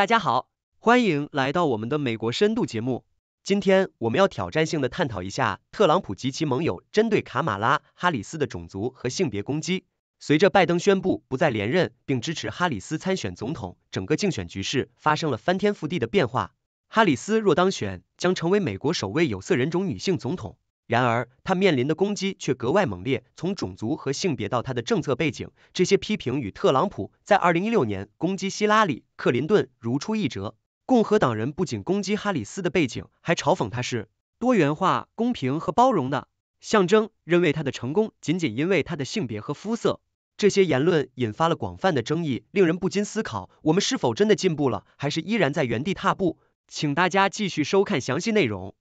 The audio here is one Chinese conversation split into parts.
大家好，欢迎来到我们的美国深度节目。今天，我们要挑战性的探讨一下特朗普及其盟友针对卡马拉·哈里斯的种族和性别攻击。随着拜登宣布不再连任，并支持哈里斯参选总统，整个竞选局势发生了翻天覆地的变化。哈里斯若当选，将成为美国首位有色人种女性总统。然而，他面临的攻击却格外猛烈，从种族和性别到他的政策背景，这些批评与特朗普在二零一六年攻击希拉里、克林顿如出一辙。共和党人不仅攻击哈里斯的背景，还嘲讽他是多元化、公平和包容的象征，认为他的成功仅仅因为他的性别和肤色。这些言论引发了广泛的争议，令人不禁思考：我们是否真的进步了，还是依然在原地踏步？请大家继续收看详细内容。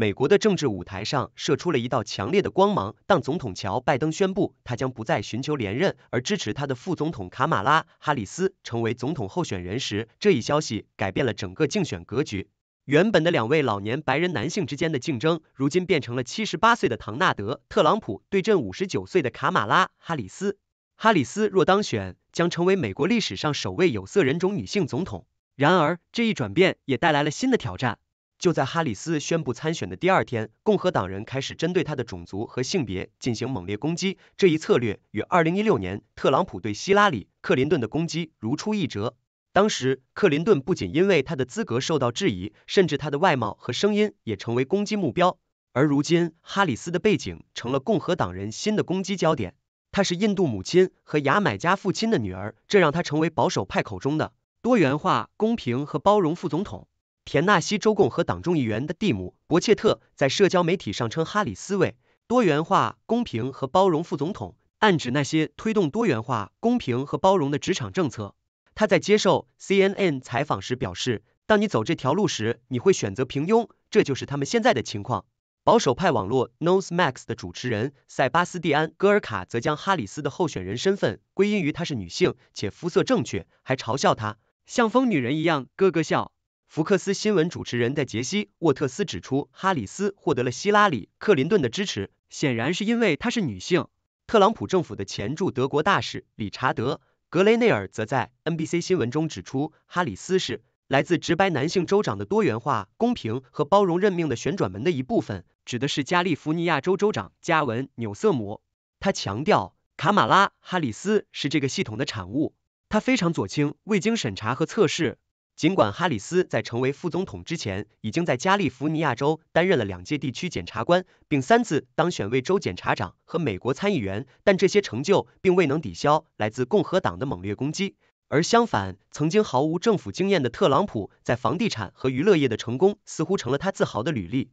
美国的政治舞台上射出了一道强烈的光芒。当总统乔·拜登宣布他将不再寻求连任，而支持他的副总统卡马拉·哈里斯成为总统候选人时，这一消息改变了整个竞选格局。原本的两位老年白人男性之间的竞争，如今变成了七十八岁的唐纳德·特朗普对阵五十九岁的卡马拉·哈里斯。哈里斯若当选，将成为美国历史上首位有色人种女性总统。然而，这一转变也带来了新的挑战。就在哈里斯宣布参选的第二天，共和党人开始针对她的种族和性别进行猛烈攻击。这一策略与二零一六年特朗普对希拉里、克林顿的攻击如出一辙。当时，克林顿不仅因为他的资格受到质疑，甚至他的外貌和声音也成为攻击目标。而如今，哈里斯的背景成了共和党人新的攻击焦点。她是印度母亲和牙买加父亲的女儿，这让她成为保守派口中的多元化、公平和包容副总统。田纳西州共和党众议员的蒂姆·伯切特在社交媒体上称哈里斯为“多元化、公平和包容”副总统，暗指那些推动多元化、公平和包容的职场政策。他在接受 CNN 采访时表示：“当你走这条路时，你会选择平庸，这就是他们现在的情况。”保守派网络 n o s s m a x 的主持人塞巴斯蒂安·戈尔卡则将哈里斯的候选人身份归因于她是女性且肤色正确，还嘲笑她像疯女人一样咯咯笑。福克斯新闻主持人的杰西·沃特斯指出，哈里斯获得了希拉里·克林顿的支持，显然是因为她是女性。特朗普政府的前驻德国大使理查德·格雷内尔则在 NBC 新闻中指出，哈里斯是来自直白男性州长的多元化、公平和包容任命的旋转门的一部分，指的是加利福尼亚州州长加文·纽瑟姆。他强调，卡马拉·哈里斯是这个系统的产物。他非常左倾，未经审查和测试。尽管哈里斯在成为副总统之前，已经在加利福尼亚州担任了两届地区检察官，并三次当选为州检察长和美国参议员，但这些成就并未能抵消来自共和党的猛烈攻击。而相反，曾经毫无政府经验的特朗普，在房地产和娱乐业的成功似乎成了他自豪的履历。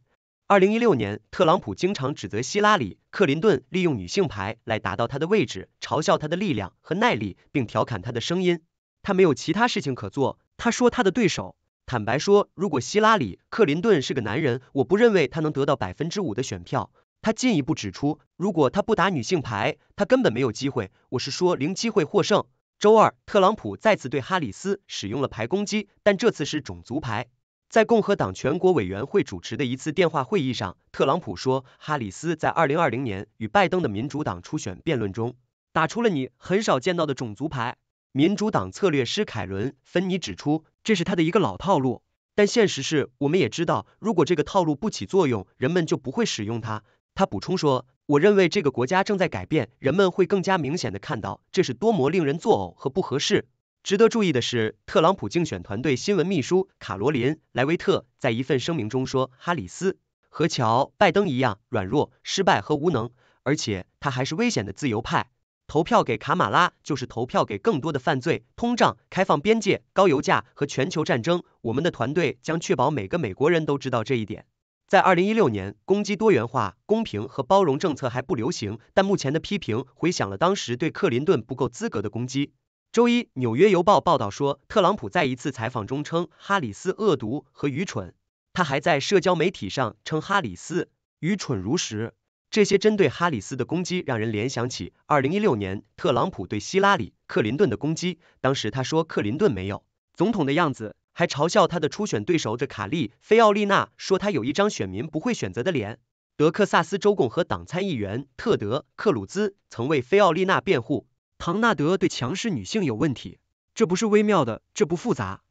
二零一六年，特朗普经常指责希拉里·克林顿利用女性牌来达到他的位置，嘲笑他的力量和耐力，并调侃他的声音。他没有其他事情可做。他说他的对手，坦白说，如果希拉里·克林顿是个男人，我不认为他能得到百分之五的选票。他进一步指出，如果他不打女性牌，他根本没有机会，我是说零机会获胜。周二，特朗普再次对哈里斯使用了牌攻击，但这次是种族牌。在共和党全国委员会主持的一次电话会议上，特朗普说，哈里斯在二零二零年与拜登的民主党初选辩论中，打出了你很少见到的种族牌。民主党策略师凯伦·芬尼指出，这是他的一个老套路。但现实是，我们也知道，如果这个套路不起作用，人们就不会使用它。他补充说：“我认为这个国家正在改变，人们会更加明显的看到这是多么令人作呕和不合适。”值得注意的是，特朗普竞选团队新闻秘书卡罗琳·莱维特在一份声明中说：“哈里斯和乔·拜登一样软弱、失败和无能，而且他还是危险的自由派。”投票给卡马拉就是投票给更多的犯罪、通胀、开放边界、高油价和全球战争。我们的团队将确保每个美国人都知道这一点。在二零一六年，攻击多元化、公平和包容政策还不流行，但目前的批评回响了当时对克林顿不够资格的攻击。周一，《纽约邮报》报道说，特朗普在一次采访中称哈里斯“恶毒和愚蠢”，他还在社交媒体上称哈里斯“愚蠢如石”。这些针对哈里斯的攻击让人联想起二零一六年特朗普对希拉里、克林顿的攻击。当时他说克林顿没有总统的样子，还嘲笑他的初选对手的卡利·菲奥利纳，说他有一张选民不会选择的脸。德克萨斯州共和党参议员特德·克鲁兹曾为菲奥利纳辩护。唐纳德对强势女性有问题，这不是微妙的，这不复杂。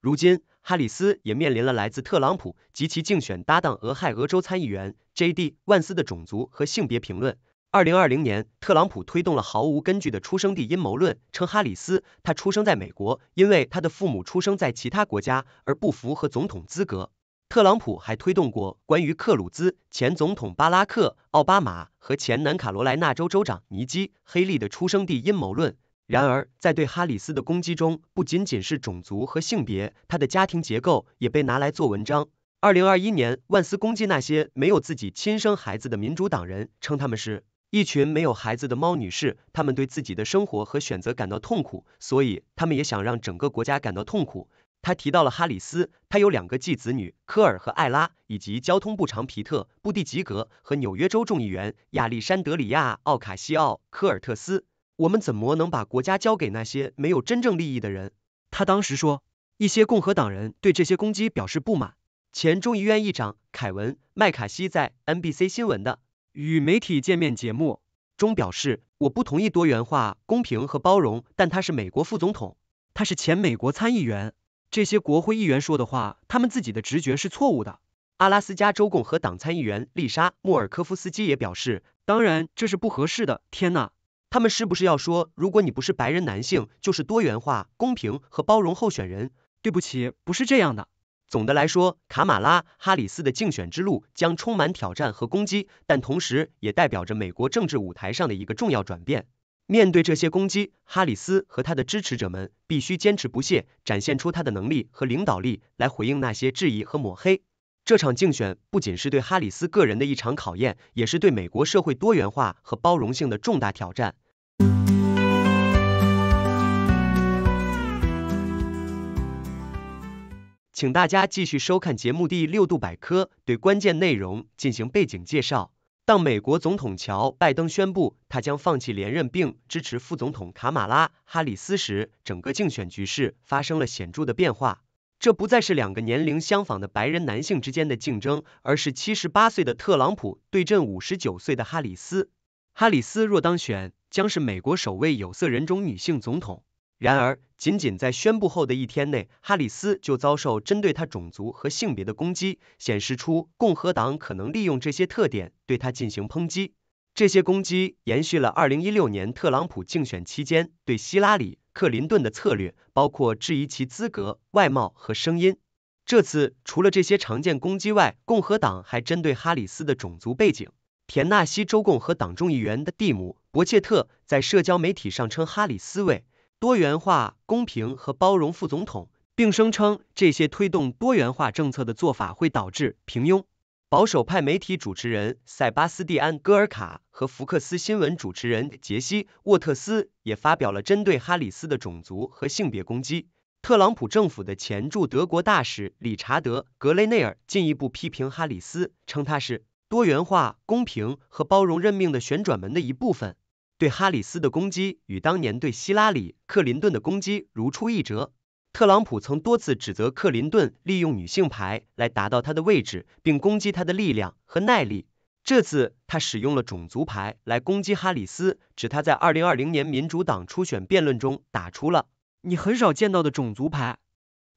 如今，哈里斯也面临了来自特朗普及其竞选搭档俄亥俄州参议员 J.D. 万斯的种族和性别评论。二零二零年，特朗普推动了毫无根据的出生地阴谋论，称哈里斯他出生在美国，因为他的父母出生在其他国家，而不符合总统资格。特朗普还推动过关于克鲁兹、前总统巴拉克·奥巴马和前南卡罗来纳州州长尼基·黑利的出生地阴谋论。然而，在对哈里斯的攻击中，不仅仅是种族和性别，他的家庭结构也被拿来做文章。二零二一年，万斯攻击那些没有自己亲生孩子的民主党人，称他们是“一群没有孩子的猫女士”，他们对自己的生活和选择感到痛苦，所以他们也想让整个国家感到痛苦。他提到了哈里斯，他有两个继子女科尔和艾拉，以及交通部长皮特布蒂吉格和纽约州众议员亚历山德里亚奥卡西奥科尔特斯。我们怎么能把国家交给那些没有真正利益的人？他当时说，一些共和党人对这些攻击表示不满。前众议院议长凯文·麦卡锡在 NBC 新闻的与媒体见面节目中表示：“我不同意多元化、公平和包容。”但他是美国副总统，他是前美国参议员。这些国会议员说的话，他们自己的直觉是错误的。阿拉斯加州共和党参议员丽莎·莫尔科夫斯基也表示：“当然，这是不合适的。天哪！”他们是不是要说，如果你不是白人男性，就是多元化、公平和包容候选人？对不起，不是这样的。总的来说，卡马拉·哈里斯的竞选之路将充满挑战和攻击，但同时也代表着美国政治舞台上的一个重要转变。面对这些攻击，哈里斯和他的支持者们必须坚持不懈，展现出他的能力和领导力，来回应那些质疑和抹黑。这场竞选不仅是对哈里斯个人的一场考验，也是对美国社会多元化和包容性的重大挑战。请大家继续收看节目第六度百科，对关键内容进行背景介绍。当美国总统乔·拜登宣布他将放弃连任并支持副总统卡马拉·哈里斯时，整个竞选局势发生了显著的变化。这不再是两个年龄相仿的白人男性之间的竞争，而是七十八岁的特朗普对阵五十九岁的哈里斯。哈里斯若当选，将是美国首位有色人种女性总统。然而，仅仅在宣布后的一天内，哈里斯就遭受针对他种族和性别的攻击，显示出共和党可能利用这些特点对他进行抨击。这些攻击延续了二零一六年特朗普竞选期间对希拉里。克林顿的策略包括质疑其资格、外貌和声音。这次除了这些常见攻击外，共和党还针对哈里斯的种族背景。田纳西州共和党众议员的蒂姆·伯切特在社交媒体上称哈里斯为“多元化、公平和包容”副总统，并声称这些推动多元化政策的做法会导致平庸。保守派媒体主持人塞巴斯蒂安·戈尔卡和福克斯新闻主持人杰西·沃特斯也发表了针对哈里斯的种族和性别攻击。特朗普政府的前驻德国大使理查德·格雷内尔进一步批评哈里斯，称他是“多元化、公平和包容任命的旋转门”的一部分。对哈里斯的攻击与当年对希拉里·克林顿的攻击如出一辙。特朗普曾多次指责克林顿利用女性牌来达到他的位置，并攻击他的力量和耐力。这次，他使用了种族牌来攻击哈里斯，指他在二零二零年民主党初选辩论中打出了“你很少见到的种族牌”。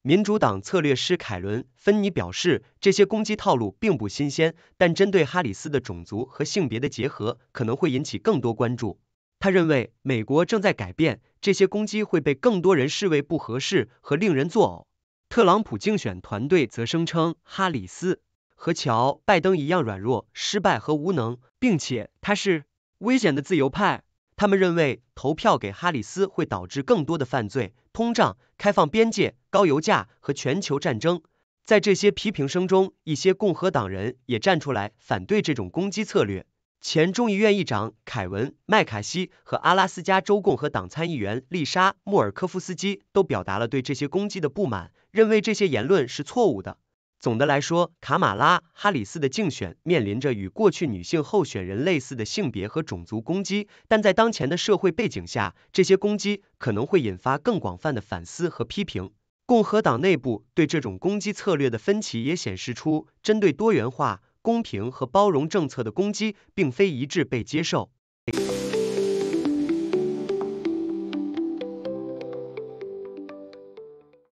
民主党策略师凯伦·芬尼表示，这些攻击套路并不新鲜，但针对哈里斯的种族和性别的结合可能会引起更多关注。他认为，美国正在改变。这些攻击会被更多人视为不合适和令人作呕。特朗普竞选团队则声称，哈里斯和乔·拜登一样软弱、失败和无能，并且他是危险的自由派。他们认为，投票给哈里斯会导致更多的犯罪、通胀、开放边界、高油价和全球战争。在这些批评声中，一些共和党人也站出来反对这种攻击策略。前众议院议长凯文·麦卡锡和阿拉斯加州共和党参议员丽莎·莫尔科夫斯基都表达了对这些攻击的不满，认为这些言论是错误的。总的来说，卡马拉·哈里斯的竞选面临着与过去女性候选人类似的性别和种族攻击，但在当前的社会背景下，这些攻击可能会引发更广泛的反思和批评。共和党内部对这种攻击策略的分歧也显示出针对多元化。公平和包容政策的攻击，并非一致被接受。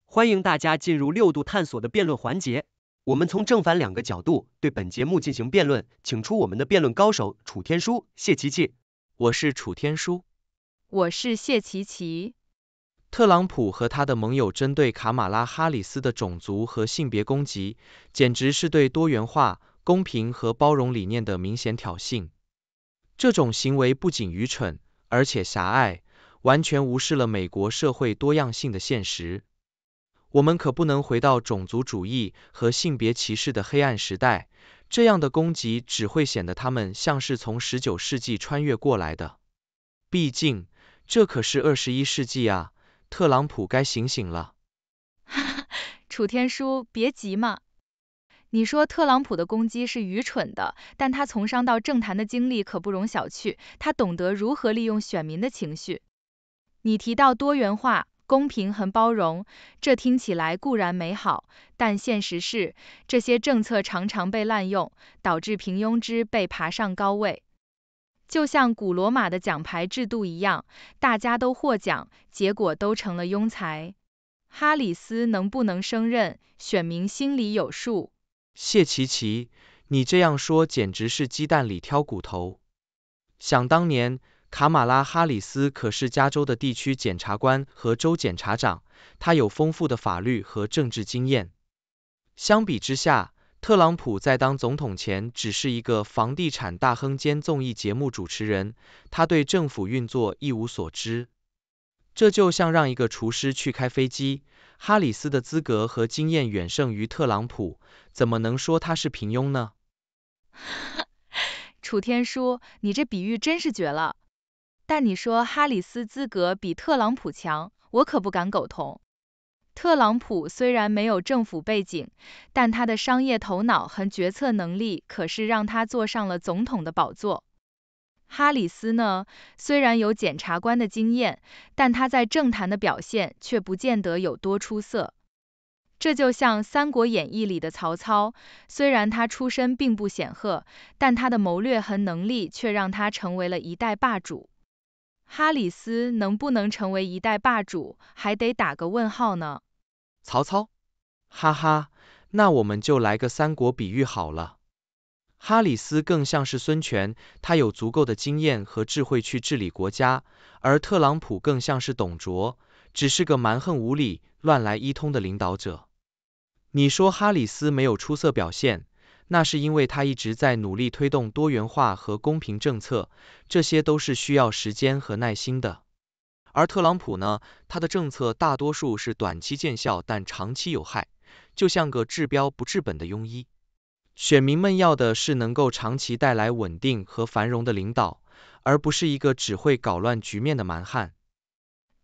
欢迎大家进入六度探索的辩论环节，我们从正反两个角度对本节目进行辩论，请出我们的辩论高手楚天舒、谢琪琪。我是楚天舒，我是谢琪琪。特朗普和他的盟友针对卡马拉·哈里斯的种族和性别攻击，简直是对多元化。公平和包容理念的明显挑衅，这种行为不仅愚蠢，而且狭隘，完全无视了美国社会多样性的现实。我们可不能回到种族主义和性别歧视的黑暗时代，这样的攻击只会显得他们像是从十九世纪穿越过来的。毕竟，这可是二十一世纪啊！特朗普该醒醒了。哈哈，楚天舒，别急嘛。你说特朗普的攻击是愚蠢的，但他从商到政坛的经历可不容小觑，他懂得如何利用选民的情绪。你提到多元化、公平和包容，这听起来固然美好，但现实是这些政策常常被滥用，导致平庸之辈爬上高位。就像古罗马的奖牌制度一样，大家都获奖，结果都成了庸才。哈里斯能不能胜任，选民心里有数。谢琪琪，你这样说简直是鸡蛋里挑骨头。想当年，卡马拉哈里斯可是加州的地区检察官和州检察长，他有丰富的法律和政治经验。相比之下，特朗普在当总统前只是一个房地产大亨兼综艺节目主持人，他对政府运作一无所知。这就像让一个厨师去开飞机。哈里斯的资格和经验远胜于特朗普，怎么能说他是平庸呢？哈哈，楚天舒，你这比喻真是绝了。但你说哈里斯资格比特朗普强，我可不敢苟同。特朗普虽然没有政府背景，但他的商业头脑和决策能力可是让他坐上了总统的宝座。哈里斯呢，虽然有检察官的经验，但他在政坛的表现却不见得有多出色。这就像《三国演义》里的曹操，虽然他出身并不显赫，但他的谋略和能力却让他成为了一代霸主。哈里斯能不能成为一代霸主，还得打个问号呢。曹操，哈哈，那我们就来个三国比喻好了。哈里斯更像是孙权，他有足够的经验和智慧去治理国家；而特朗普更像是董卓，只是个蛮横无理、乱来一通的领导者。你说哈里斯没有出色表现，那是因为他一直在努力推动多元化和公平政策，这些都是需要时间和耐心的。而特朗普呢，他的政策大多数是短期见效，但长期有害，就像个治标不治本的庸医。选民们要的是能够长期带来稳定和繁荣的领导，而不是一个只会搞乱局面的蛮汉。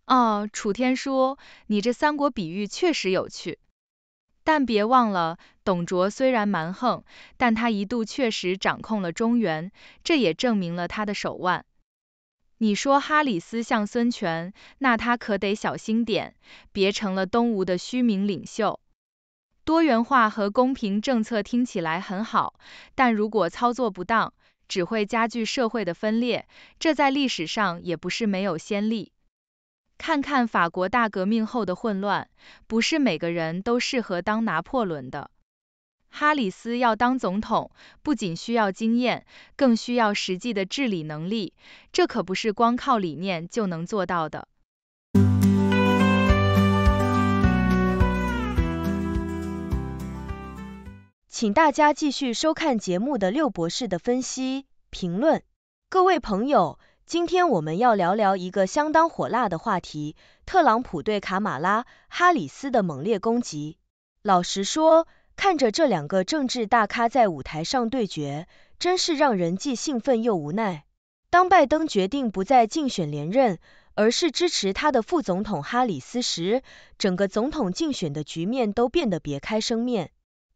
哦，楚天舒，你这三国比喻确实有趣，但别忘了，董卓虽然蛮横，但他一度确实掌控了中原，这也证明了他的手腕。你说哈里斯像孙权，那他可得小心点，别成了东吴的虚名领袖。多元化和公平政策听起来很好，但如果操作不当，只会加剧社会的分裂。这在历史上也不是没有先例。看看法国大革命后的混乱，不是每个人都适合当拿破仑的。哈里斯要当总统，不仅需要经验，更需要实际的治理能力，这可不是光靠理念就能做到的。请大家继续收看节目的六博士的分析评论。各位朋友，今天我们要聊聊一个相当火辣的话题——特朗普对卡马拉·哈里斯的猛烈攻击。老实说，看着这两个政治大咖在舞台上对决，真是让人既兴奋又无奈。当拜登决定不再竞选连任，而是支持他的副总统哈里斯时，整个总统竞选的局面都变得别开生面。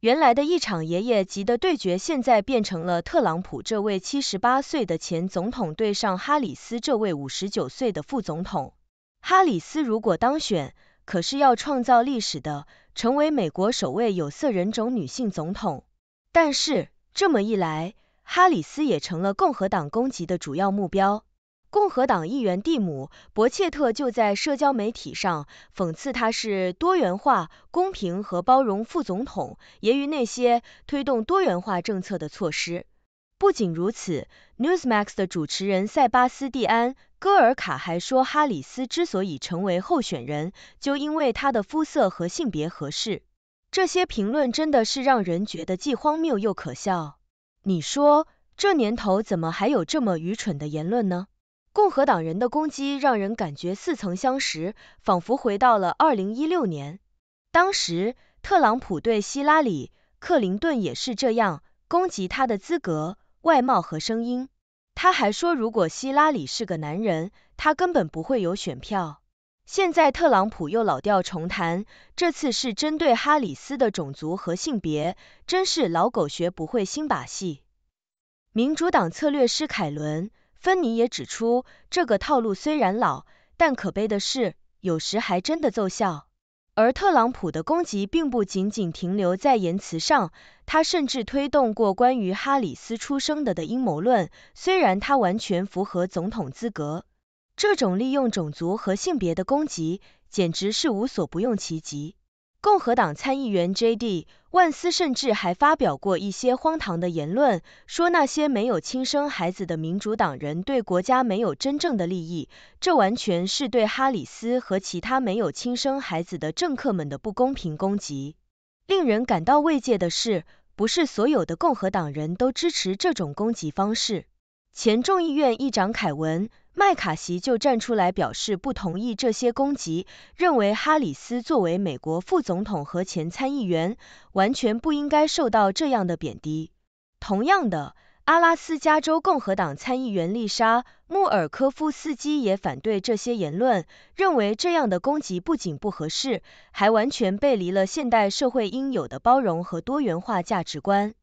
原来的一场爷爷级的对决，现在变成了特朗普这位七十八岁的前总统对上哈里斯这位五十九岁的副总统。哈里斯如果当选，可是要创造历史的，成为美国首位有色人种女性总统。但是这么一来，哈里斯也成了共和党攻击的主要目标。共和党议员蒂姆·伯切特就在社交媒体上讽刺他是多元化、公平和包容副总统，揶揄那些推动多元化政策的措施。不仅如此，Newsmax 的主持人塞巴斯蒂安·戈尔卡还说，哈里斯之所以成为候选人，就因为她的肤色和性别合适。这些评论真的是让人觉得既荒谬又可笑。你说，这年头怎么还有这么愚蠢的言论呢？共和党人的攻击让人感觉似曾相识，仿佛回到了二零一六年。当时特朗普对希拉里、克林顿也是这样攻击他的资格、外貌和声音。他还说，如果希拉里是个男人，他根本不会有选票。现在特朗普又老调重弹，这次是针对哈里斯的种族和性别，真是老狗学不会新把戏。民主党策略师凯伦。芬尼也指出，这个套路虽然老，但可悲的是，有时还真的奏效。而特朗普的攻击并不仅仅停留在言辞上，他甚至推动过关于哈里斯出生的的阴谋论，虽然他完全符合总统资格。这种利用种族和性别的攻击，简直是无所不用其极。共和党参议员 J.D. 万斯甚至还发表过一些荒唐的言论，说那些没有亲生孩子的民主党人对国家没有真正的利益，这完全是对哈里斯和其他没有亲生孩子的政客们的不公平攻击。令人感到慰藉的是，不是所有的共和党人都支持这种攻击方式。前众议院议长凯文。麦卡锡就站出来表示不同意这些攻击，认为哈里斯作为美国副总统和前参议员，完全不应该受到这样的贬低。同样的，阿拉斯加州共和党参议员丽莎·穆尔科夫斯基也反对这些言论，认为这样的攻击不仅不合适，还完全背离了现代社会应有的包容和多元化价值观。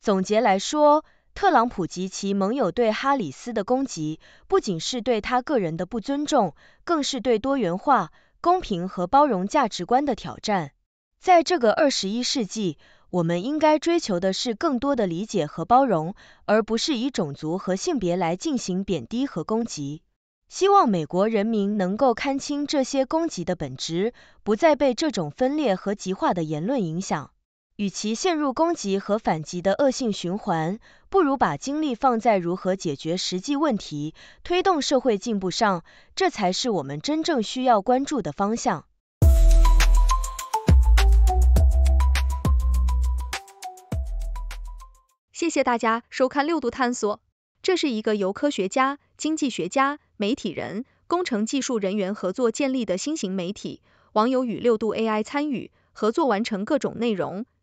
总结来说，特朗普及其盟友对哈里斯的攻击，不仅是对他个人的不尊重，更是对多元化、公平和包容价值观的挑战。在这个二十一世纪，我们应该追求的是更多的理解和包容，而不是以种族和性别来进行贬低和攻击。希望美国人民能够看清这些攻击的本质，不再被这种分裂和极化的言论影响。与其陷入攻击和反击的恶性循环，不如把精力放在如何解决实际问题、推动社会进步上，这才是我们真正需要关注的方向。谢谢大家收看六度探索，这是一个由科学家、经济学家、媒体人、工程技术人员合作建立的新型媒体，网友与六度 AI 参与合作完成各种内容。